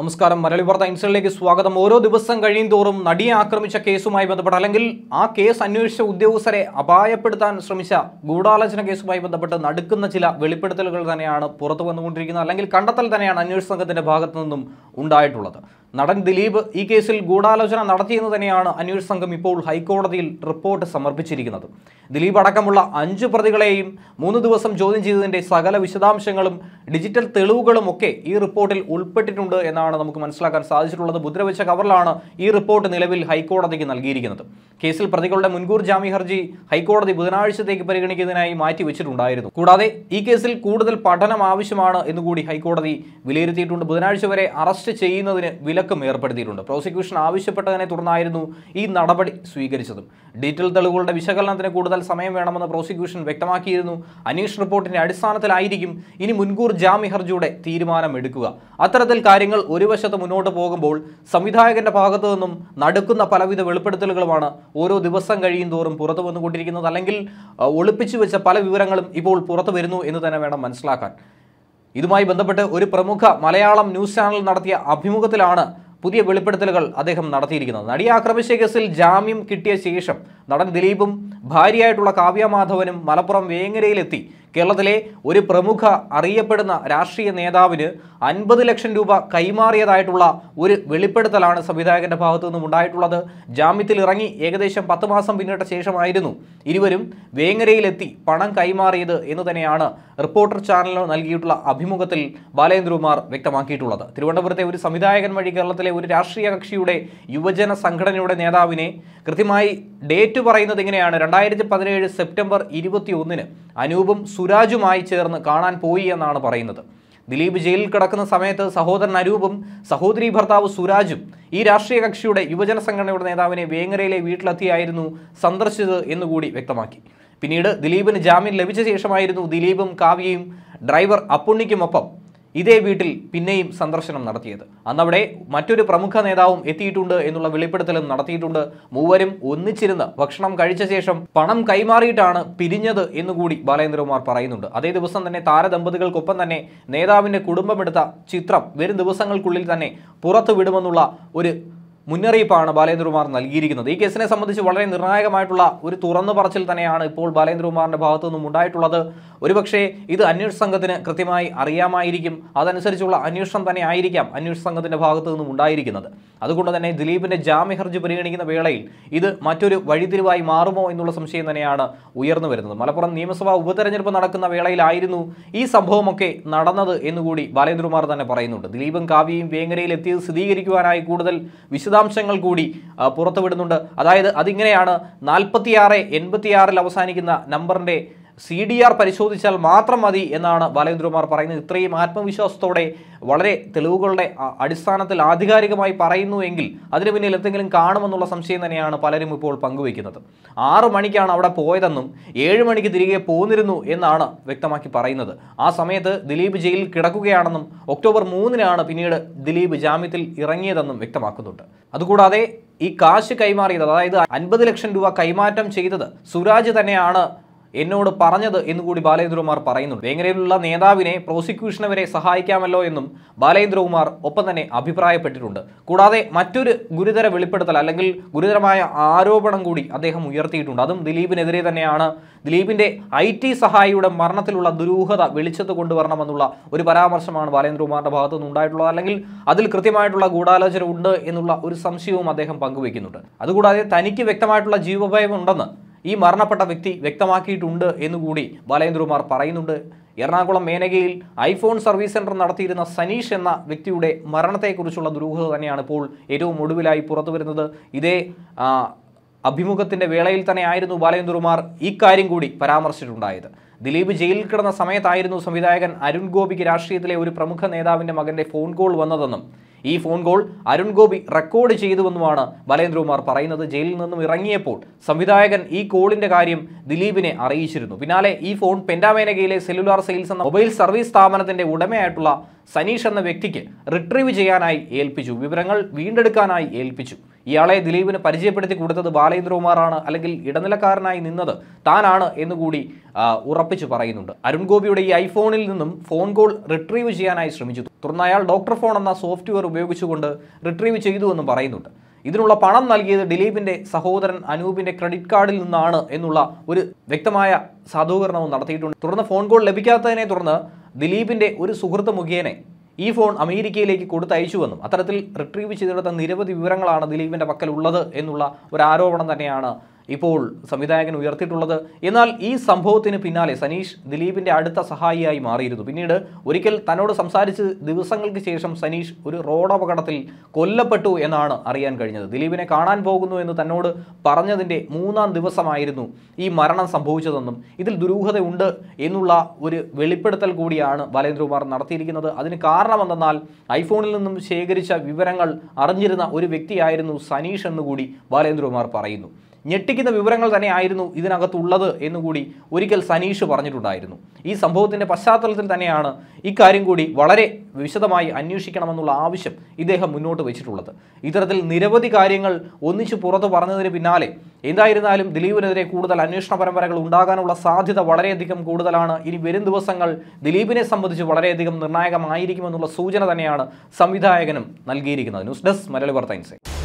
നമസ്കാരം മലയാളിവാർത്ത ഇൻസൈഡിലേക്ക് സ്വാഗതം ഓരോ ദിവസം കഴിയും തോറും നടിയെ ആക്രമിച്ച കേസുമായി ബന്ധപ്പെട്ട് അല്ലെങ്കിൽ ആ കേസ് അന്വേഷിച്ച ഉദ്യോഗസ്ഥരെ അപായപ്പെടുത്താൻ ശ്രമിച്ച ഗൂഢാലോചന കേസുമായി ബന്ധപ്പെട്ട് നടുക്കുന്ന ചില വെളിപ്പെടുത്തലുകൾ തന്നെയാണ് പുറത്തു വന്നുകൊണ്ടിരിക്കുന്നത് അല്ലെങ്കിൽ കണ്ടെത്തൽ തന്നെയാണ് അന്വേഷണ സംഘത്തിൻ്റെ ഭാഗത്തു നിന്നും ഉണ്ടായിട്ടുള്ളത് നടൻ ദിലീപ് ഈ കേസിൽ ഗൂഢാലോചന നടത്തിയെന്ന് തന്നെയാണ് അന്വേഷണ സംഘം ഇപ്പോൾ ഹൈക്കോടതിയിൽ റിപ്പോർട്ട് സമർപ്പിച്ചിരിക്കുന്നത് ദിലീപ് അടക്കമുള്ള അഞ്ച് പ്രതികളെയും മൂന്ന് ദിവസം ചോദ്യം ചെയ്തതിൻ്റെ സകല വിശദാംശങ്ങളും ഡിജിറ്റൽ തെളിവുകളും ഒക്കെ ഈ റിപ്പോർട്ടിൽ ഉൾപ്പെട്ടിട്ടുണ്ട് എന്നാണ് നമുക്ക് മനസ്സിലാക്കാൻ സാധിച്ചിട്ടുള്ളത് മുദ്രവെച്ച കവറിലാണ് ഈ റിപ്പോർട്ട് നിലവിൽ ഹൈക്കോടതിക്ക് നൽകിയിരിക്കുന്നത് കേസിൽ പ്രതികളുടെ മുൻകൂർ ജാമ്യ ഹർജി ഹൈക്കോടതി ബുധനാഴ്ചത്തേക്ക് പരിഗണിക്കുന്നതിനായി മാറ്റിവെച്ചിട്ടുണ്ടായിരുന്നു കൂടാതെ ഈ കേസിൽ കൂടുതൽ പഠനം ആവശ്യമാണ് എന്നുകൂടി ഹൈക്കോടതി വിലയിരുത്തിയിട്ടുണ്ട് ബുധനാഴ്ച വരെ അറസ്റ്റ് ചെയ്യുന്നതിന് വില വിലക്കും ഏർപ്പെടുത്തിയിട്ടുണ്ട് പ്രോസിക്യൂഷൻ ആവശ്യപ്പെട്ടതിനെ തുടർന്നായിരുന്നു ഈ നടപടി സ്വീകരിച്ചതും ഡീറ്റെയിൽ തെളിവുകളുടെ വിശകലനത്തിന് കൂടുതൽ സമയം വേണമെന്ന് പ്രോസിക്യൂഷൻ വ്യക്തമാക്കിയിരുന്നു അന്വേഷണ റിപ്പോർട്ടിന്റെ അടിസ്ഥാനത്തിലായിരിക്കും ഇനി മുൻകൂർ ജാമ്യ ഹർജിയുടെ തീരുമാനമെടുക്കുക അത്തരത്തിൽ കാര്യങ്ങൾ ഒരു വശത്ത് മുന്നോട്ട് പോകുമ്പോൾ സംവിധായകന്റെ ഭാഗത്തു നിന്നും നടക്കുന്ന പലവിധ വെളിപ്പെടുത്തലുകളുമാണ് ഓരോ ദിവസം കഴിയും തോറും പുറത്തു വന്നുകൊണ്ടിരിക്കുന്നത് അല്ലെങ്കിൽ ഒളിപ്പിച്ചു വെച്ച പല വിവരങ്ങളും ഇപ്പോൾ പുറത്തു വരുന്നു എന്ന് തന്നെ വേണം മനസ്സിലാക്കാൻ ഇതുമായി ബന്ധപ്പെട്ട് ഒരു പ്രമുഖ മലയാളം ന്യൂസ് ചാനൽ നടത്തിയ അഭിമുഖത്തിലാണ് പുതിയ വെളിപ്പെടുത്തലുകൾ അദ്ദേഹം നടത്തിയിരിക്കുന്നത് നടിയെ ആക്രമിച്ച കേസിൽ ജാമ്യം കിട്ടിയ ശേഷം നടൻ ദിലീപും ഭാര്യയായിട്ടുള്ള കാവ്യ മാധവനും മലപ്പുറം വേങ്ങരയിലെത്തി കേരളത്തിലെ ഒരു പ്രമുഖ അറിയപ്പെടുന്ന രാഷ്ട്രീയ നേതാവിന് അൻപത് ലക്ഷം രൂപ കൈമാറിയതായിട്ടുള്ള ഒരു വെളിപ്പെടുത്തലാണ് സംവിധായകന്റെ ഭാഗത്തു നിന്നും ഉണ്ടായിട്ടുള്ളത് ജാമ്യത്തിൽ ഇറങ്ങി ഏകദേശം പത്ത് മാസം പിന്നിട്ട ശേഷമായിരുന്നു ഇരുവരും വേങ്ങരയിലെത്തി പണം കൈമാറിയത് എന്ന് തന്നെയാണ് റിപ്പോർട്ടർ ചാനലിന് നൽകിയിട്ടുള്ള അഭിമുഖത്തിൽ ബാലേന്ദ്രകുമാർ വ്യക്തമാക്കിയിട്ടുള്ളത് തിരുവനന്തപുരത്തെ ഒരു സംവിധായകൻ വഴി കേരളത്തിലെ ഒരു രാഷ്ട്രീയ കക്ഷിയുടെ യുവജന സംഘടനയുടെ നേതാവിനെ കൃത്യമായി ഡേറ്റ് പറയുന്നത് എങ്ങനെയാണ് രണ്ടായിരത്തി പതിനേഴ് സെപ്റ്റംബർ ഇരുപത്തി ഒന്നിന് അനൂപും സുരാജുമായി ചേർന്ന് കാണാൻ പോയി എന്നാണ് പറയുന്നത് ദിലീപ് ജയിലിൽ കിടക്കുന്ന സമയത്ത് സഹോദരൻ അരൂപും സഹോദരി ഭർത്താവ് സുരാജും ഈ രാഷ്ട്രീയ കക്ഷിയുടെ യുവജന സംഘടനയുടെ നേതാവിനെ വേങ്ങരയിലെ വീട്ടിലെത്തിയായിരുന്നു സന്ദർശിച്ചത് എന്നുകൂടി വ്യക്തമാക്കി പിന്നീട് ദിലീപിന് ജാമ്യം ലഭിച്ച ശേഷമായിരുന്നു ദിലീപും കാവ്യയും ഡ്രൈവർ അപ്പുണ്ണിക്കുമൊപ്പം ഇതേ വീട്ടിൽ പിന്നെയും സന്ദർശനം നടത്തിയത് അന്നവിടെ മറ്റൊരു പ്രമുഖ നേതാവും എത്തിയിട്ടുണ്ട് എന്നുള്ള വെളിപ്പെടുത്തലും നടത്തിയിട്ടുണ്ട് മൂവരും ഒന്നിച്ചിരുന്ന് ഭക്ഷണം കഴിച്ച ശേഷം പണം കൈമാറിയിട്ടാണ് പിരിഞ്ഞത് എന്നുകൂടി ബാലേന്ദ്രകുമാർ പറയുന്നുണ്ട് അതേ ദിവസം തന്നെ താരദമ്പതികൾക്കൊപ്പം തന്നെ നേതാവിൻ്റെ കുടുംബമെടുത്ത ചിത്രം വരും ദിവസങ്ങൾക്കുള്ളിൽ തന്നെ പുറത്തുവിടുമെന്നുള്ള ഒരു മുന്നറിയിപ്പാണ് ബാലേന്ദ്രകുമാർ നൽകിയിരിക്കുന്നത് ഈ കേസിനെ സംബന്ധിച്ച് വളരെ നിർണായകമായിട്ടുള്ള ഒരു തുറന്നു പറച്ചിൽ തന്നെയാണ് ഇപ്പോൾ ബാലേന്ദ്രകുമാറിൻ്റെ ഭാഗത്തു നിന്നും ഉണ്ടായിട്ടുള്ളത് ഒരുപക്ഷേ ഇത് അന്വേഷണ സംഘത്തിന് കൃത്യമായി അറിയാമായിരിക്കും അതനുസരിച്ചുള്ള അന്വേഷണം തന്നെ ആയിരിക്കാം അന്വേഷണ സംഘത്തിൻ്റെ ഭാഗത്തു നിന്നും ഉണ്ടായിരിക്കുന്നത് അതുകൊണ്ട് തന്നെ ദിലീപിൻ്റെ ജാമ്യ ഹർജി പരിഗണിക്കുന്ന വേളയിൽ ഇത് മറ്റൊരു വഴിതിരിവായി മാറുമോ എന്നുള്ള സംശയം തന്നെയാണ് ഉയർന്നു വരുന്നത് മലപ്പുറം നിയമസഭാ ഉപതെരഞ്ഞെടുപ്പ് നടക്കുന്ന വേളയിലായിരുന്നു ഈ സംഭവമൊക്കെ നടന്നത് എന്നുകൂടി ബാലേന്ദ്രകുമാർ തന്നെ പറയുന്നുണ്ട് ദിലീപും കാവ്യയും വേങ്ങരയിൽ എത്തിയത് സ്ഥിരീകരിക്കുവാനായി കൂടുതൽ വിശദ വിശദാംശങ്ങൾ കൂടി പുറത്തുവിടുന്നുണ്ട് അതായത് അതിങ്ങനെയാണ് നാൽപ്പത്തിയാറ് എൺപത്തിയാറിൽ അവസാനിക്കുന്ന നമ്പറിൻ്റെ സി ഡി ആർ പരിശോധിച്ചാൽ മാത്രം മതി എന്നാണ് ബാലചന്ദ്രകുമാർ പറയുന്നത് ഇത്രയും ആത്മവിശ്വാസത്തോടെ വളരെ തെളിവുകളുടെ അടിസ്ഥാനത്തിൽ ആധികാരികമായി എങ്കിൽ അതിന് പിന്നിൽ എന്തെങ്കിലും കാണുമെന്നുള്ള സംശയം തന്നെയാണ് പലരും ഇപ്പോൾ പങ്കുവയ്ക്കുന്നത് ആറ് മണിക്കാണ് അവിടെ പോയതെന്നും ഏഴ് മണിക്ക് തിരികെ പോന്നിരുന്നു എന്നാണ് വ്യക്തമാക്കി പറയുന്നത് ആ സമയത്ത് ദിലീപ് ജയിലിൽ കിടക്കുകയാണെന്നും ഒക്ടോബർ മൂന്നിനാണ് പിന്നീട് ദിലീപ് ജാമ്യത്തിൽ ഇറങ്ങിയതെന്നും വ്യക്തമാക്കുന്നുണ്ട് അതുകൂടാതെ ഈ കാശ് കൈമാറിയത് അതായത് അൻപത് ലക്ഷം രൂപ കൈമാറ്റം ചെയ്തത് സുരാജ് തന്നെയാണ് എന്നോട് പറഞ്ഞത് എന്നുകൂടി ബാലേന്ദ്രകുമാർ പറയുന്നുണ്ട് വേങ്ങരയിലുള്ള നേതാവിനെ പ്രോസിക്യൂഷനെ വരെ സഹായിക്കാമല്ലോ എന്നും ബാലേന്ദ്രകുമാർ ഒപ്പം തന്നെ അഭിപ്രായപ്പെട്ടിട്ടുണ്ട് കൂടാതെ മറ്റൊരു ഗുരുതര വെളിപ്പെടുത്തൽ അല്ലെങ്കിൽ ഗുരുതരമായ ആരോപണം കൂടി അദ്ദേഹം ഉയർത്തിയിട്ടുണ്ട് അതും ദിലീപിനെതിരെ തന്നെയാണ് ദിലീപിന്റെ ഐ ടി സഹായിയുടെ മരണത്തിലുള്ള ദുരൂഹത വെളിച്ചത്ത് കൊണ്ടുവരണമെന്നുള്ള ഒരു പരാമർശമാണ് ബാലേന്ദ്രകുമാറിന്റെ ഭാഗത്തു ഉണ്ടായിട്ടുള്ളത് അല്ലെങ്കിൽ അതിൽ കൃത്യമായിട്ടുള്ള ഗൂഢാലോചന ഉണ്ട് എന്നുള്ള ഒരു സംശയവും അദ്ദേഹം പങ്കുവയ്ക്കുന്നുണ്ട് അതുകൂടാതെ തനിക്ക് വ്യക്തമായിട്ടുള്ള ജീവഭയം ഉണ്ടെന്ന് ഈ മരണപ്പെട്ട വ്യക്തി വ്യക്തമാക്കിയിട്ടുണ്ട് എന്നുകൂടി ബാലേന്ദ്രകുമാർ പറയുന്നുണ്ട് എറണാകുളം മേനകയിൽ ഐഫോൺ സർവീസ് സെന്റർ നടത്തിയിരുന്ന സനീഷ് എന്ന വ്യക്തിയുടെ മരണത്തെക്കുറിച്ചുള്ള ദുരൂഹത തന്നെയാണ് ഇപ്പോൾ ഏറ്റവും ഒടുവിലായി പുറത്തു വരുന്നത് ഇതേ അഭിമുഖത്തിൻ്റെ വേളയിൽ തന്നെ ആയിരുന്നു ബാലേന്ദ്രകുമാർ ഇക്കാര്യം കൂടി പരാമർശിച്ചിട്ടുണ്ടായത് ദിലീപ് ജയിലിൽ കിടന്ന സമയത്തായിരുന്നു സംവിധായകൻ അരുൺ ഗോപിക്ക് രാഷ്ട്രീയത്തിലെ ഒരു പ്രമുഖ നേതാവിൻ്റെ മകൻ്റെ ഫോൺ കോൾ വന്നതെന്നും ഈ phone call Arun Gopi record ചെയ്തുവെന്നുമാണ് ബലേന്ദ്രകുമാർ പറയുന്നത് ജയിലിൽ നിന്നും ഇറങ്ങിയപ്പോൾ സംവിധായകൻ ഈ കോളിന്റെ കാര്യം ദിലീപിനെ അറിയിച്ചിരുന്നു പിന്നാലെ ഈ ഫോൺ പെൻഡാമേനകയിലെ സെല്ലുലാർ സെയിൽസ് എന്ന മൊബൈൽ സർവീസ് സ്ഥാപനത്തിന്റെ ഉടമയായിട്ടുള്ള സനീഷ് എന്ന വ്യക്തിക്ക് റിട്രീവ് ചെയ്യാനായി ഏൽപ്പിച്ചു വിവരങ്ങൾ വീണ്ടെടുക്കാനായി ഏൽപ്പിച്ചു ഇയാളെ ദിലീപിന് പരിചയപ്പെടുത്തി കൊടുത്തത് ബാലേന്ദ്രകുമാറാണ് അല്ലെങ്കിൽ ഇടനിലക്കാരനായി നിന്നത് താനാണ് എന്നുകൂടി ഉറപ്പിച്ചു പറയുന്നുണ്ട് അരുൺ ഗോപിയുടെ ഈ ഐഫോണിൽ നിന്നും ഫോൺ കോൾ റിട്രീവ് ചെയ്യാനായി ശ്രമിച്ചു തുടർന്ന് അയാൾ ഡോക്ടർ ഫോൺ എന്ന സോഫ്റ്റ്വെയർ ഉപയോഗിച്ചുകൊണ്ട് റിട്രീവ് ചെയ്തു എന്നും പറയുന്നുണ്ട് ഇതിനുള്ള പണം നൽകിയത് ദിലീപിന്റെ സഹോദരൻ അനൂപിന്റെ ക്രെഡിറ്റ് കാർഡിൽ നിന്നാണ് എന്നുള്ള ഒരു വ്യക്തമായ സാധൂകരണവും നടത്തിയിട്ടുണ്ട് തുടർന്ന് ഫോൺ കോൾ ലഭിക്കാത്തതിനെ തുടർന്ന് ദിലീപിൻ്റെ ഒരു സുഹൃത്ത് മുഖേനെ ഈ ഫോൺ അമേരിക്കയിലേക്ക് കൊടുത്തയച്ചുവെന്നും അത്തരത്തിൽ റിട്രീവ് ചെയ്തെടുത്ത നിരവധി വിവരങ്ങളാണ് ദിലീപിൻ്റെ പക്കലുള്ളത് എന്നുള്ള ഒരു ആരോപണം തന്നെയാണ് ഇപ്പോൾ സംവിധായകൻ ഉയർത്തിയിട്ടുള്ളത് എന്നാൽ ഈ സംഭവത്തിന് പിന്നാലെ സനീഷ് ദിലീപിൻ്റെ അടുത്ത സഹായിയായി മാറിയിരുന്നു പിന്നീട് ഒരിക്കൽ തന്നോട് സംസാരിച്ച് ദിവസങ്ങൾക്ക് ശേഷം സനീഷ് ഒരു റോഡപകടത്തിൽ കൊല്ലപ്പെട്ടു എന്നാണ് അറിയാൻ കഴിഞ്ഞത് ദിലീപിനെ കാണാൻ പോകുന്നു എന്ന് തന്നോട് പറഞ്ഞതിൻ്റെ മൂന്നാം ദിവസമായിരുന്നു ഈ മരണം സംഭവിച്ചതെന്നും ഇതിൽ ദുരൂഹതയുണ്ട് എന്നുള്ള ഒരു വെളിപ്പെടുത്തൽ കൂടിയാണ് ബാലേന്ദ്രകുമാർ നടത്തിയിരിക്കുന്നത് അതിന് കാരണമെന്തെന്നാൽ ഐഫോണിൽ നിന്നും ശേഖരിച്ച വിവരങ്ങൾ അറിഞ്ഞിരുന്ന ഒരു വ്യക്തിയായിരുന്നു സനീഷ് എന്നുകൂടി ബാലേന്ദ്രകുമാർ പറയുന്നു ഞെട്ടിക്കുന്ന വിവരങ്ങൾ തന്നെയായിരുന്നു ഇതിനകത്തുള്ളത് എന്നുകൂടി ഒരിക്കൽ സനീഷ് പറഞ്ഞിട്ടുണ്ടായിരുന്നു ഈ സംഭവത്തിൻ്റെ പശ്ചാത്തലത്തിൽ തന്നെയാണ് ഇക്കാര്യം കൂടി വളരെ വിശദമായി അന്വേഷിക്കണമെന്നുള്ള ആവശ്യം ഇദ്ദേഹം മുന്നോട്ട് വെച്ചിട്ടുള്ളത് ഇത്തരത്തിൽ നിരവധി കാര്യങ്ങൾ ഒന്നിച്ചു പുറത്തു പറഞ്ഞതിന് പിന്നാലെ എന്തായിരുന്നാലും ദിലീപിനെതിരെ കൂടുതൽ അന്വേഷണ പരമ്പരകൾ ഉണ്ടാകാനുള്ള സാധ്യത വളരെയധികം കൂടുതലാണ് ഇനി വരും ദിവസങ്ങൾ ദിലീപിനെ സംബന്ധിച്ച് വളരെയധികം നിർണായകമായിരിക്കുമെന്നുള്ള സൂചന തന്നെയാണ് സംവിധായകനും നൽകിയിരിക്കുന്നത് ന്യൂസ് ഡെസ്ക് മലയാളി വാർത്ത